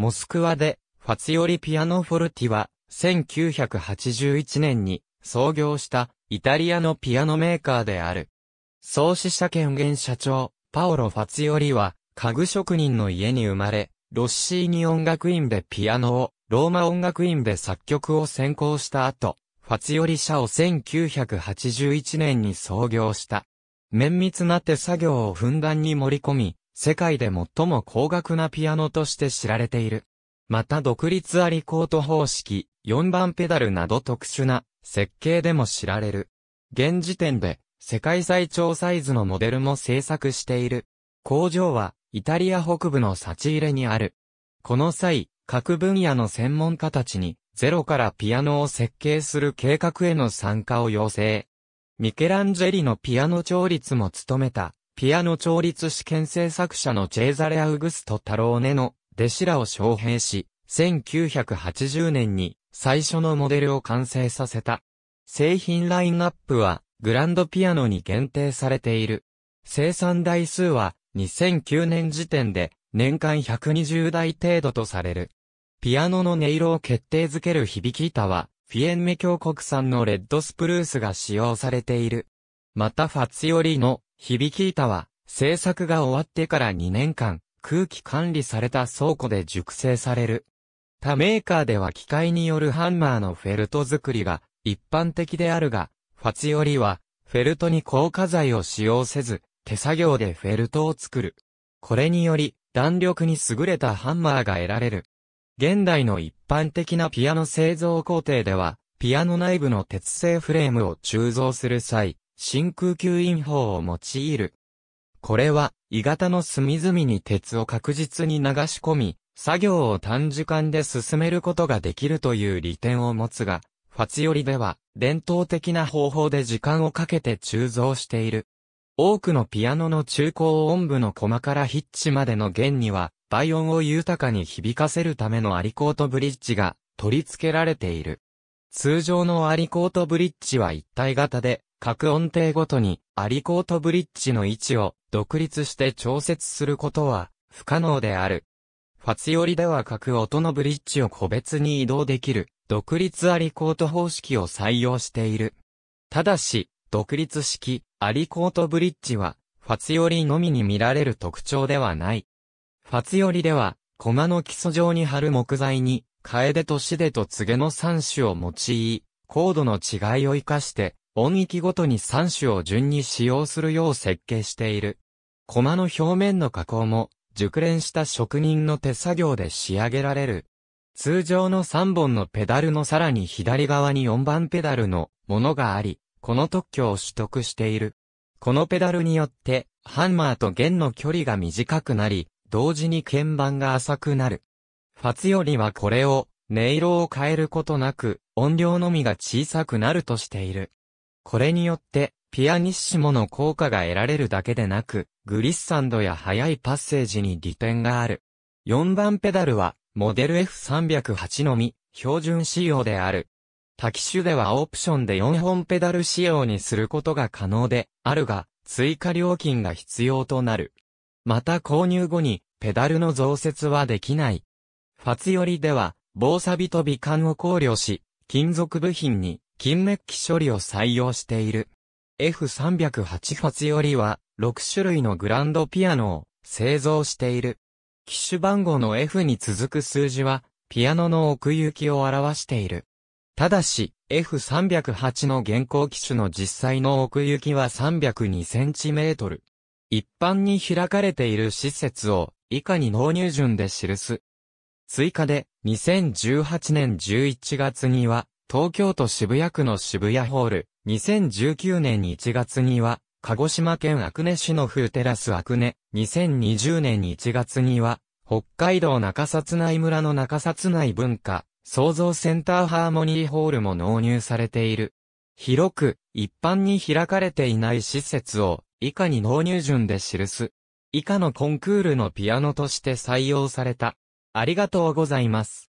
モスクワで、ファツヨリピアノフォルティは、1981年に創業したイタリアのピアノメーカーである。創始者権現社長、パオロ・ファツヨリは、家具職人の家に生まれ、ロッシーニ音楽院でピアノを、ローマ音楽院で作曲を専攻した後、ファツヨリ社を1981年に創業した。綿密な手作業をふんだんに盛り込み、世界で最も高額なピアノとして知られている。また独立アリコート方式、4番ペダルなど特殊な設計でも知られる。現時点で世界最長サイズのモデルも製作している。工場はイタリア北部のサチ入れにある。この際、各分野の専門家たちにゼロからピアノを設計する計画への参加を要請。ミケランジェリのピアノ調律も務めたピアノ調律試験制作者のチェーザレ・アウグスト・タローネの弟子らを招聘し、1980年に最初のモデルを完成させた。製品ラインナップはグランドピアノに限定されている。生産台数は2009年時点で年間120台程度とされる。ピアノの音色を決定づける響き板は、フィエンメ峡国産のレッドスプルースが使用されている。またファツィリの響いたは、製作が終わってから2年間、空気管理された倉庫で熟成される。他メーカーでは機械によるハンマーのフェルト作りが一般的であるが、ファツよりは、フェルトに硬化剤を使用せず、手作業でフェルトを作る。これにより、弾力に優れたハンマーが得られる。現代の一般的なピアノ製造工程では、ピアノ内部の鉄製フレームを鋳造する際、真空吸引法を用いる。これは、鋳型の隅々に鉄を確実に流し込み、作業を短時間で進めることができるという利点を持つが、ファツよりでは、伝統的な方法で時間をかけて鋳造している。多くのピアノの中高音部の駒からヒッチまでの弦には、倍音を豊かに響かせるためのアリコートブリッジが取り付けられている。通常のアリコートブリッジは一体型で、各音程ごとに、アリコートブリッジの位置を独立して調節することは不可能である。ファツよりでは各音のブリッジを個別に移動できる、独立アリコート方式を採用している。ただし、独立式、アリコートブリッジは、ファツよりのみに見られる特徴ではない。ファツよりでは、コマの基礎上に貼る木材に、カエデとシデとツゲの3種を用い、コードの違いを生かして、音域ごとに3種を順に使用するよう設計している。駒の表面の加工も、熟練した職人の手作業で仕上げられる。通常の3本のペダルのさらに左側に4番ペダルのものがあり、この特許を取得している。このペダルによって、ハンマーと弦の距離が短くなり、同時に鍵盤が浅くなる。ファツよりはこれを、音色を変えることなく、音量のみが小さくなるとしている。これによって、ピアニッシモの効果が得られるだけでなく、グリッサンドや速いパッセージに利点がある。4番ペダルは、モデル F308 のみ、標準仕様である。多機種ではオプションで4本ペダル仕様にすることが可能で、あるが、追加料金が必要となる。また購入後に、ペダルの増設はできない。ファツよりでは、防錆飛び感を考慮し、金属部品に金メッキ処理を採用している。F308 発よりは、6種類のグランドピアノを製造している。機種番号の F に続く数字は、ピアノの奥行きを表している。ただし、F308 の現行機種の実際の奥行きは 302cm。一般に開かれている施設を以下に納入順で記す。追加で、2018年11月には、東京都渋谷区の渋谷ホール、2019年1月には、鹿児島県阿久根市の風テラス阿久根、2020年1月には、北海道中札内村の中札内文化、創造センターハーモニーホールも納入されている。広く、一般に開かれていない施設を、以下に納入順で記す。以下のコンクールのピアノとして採用された。ありがとうございます。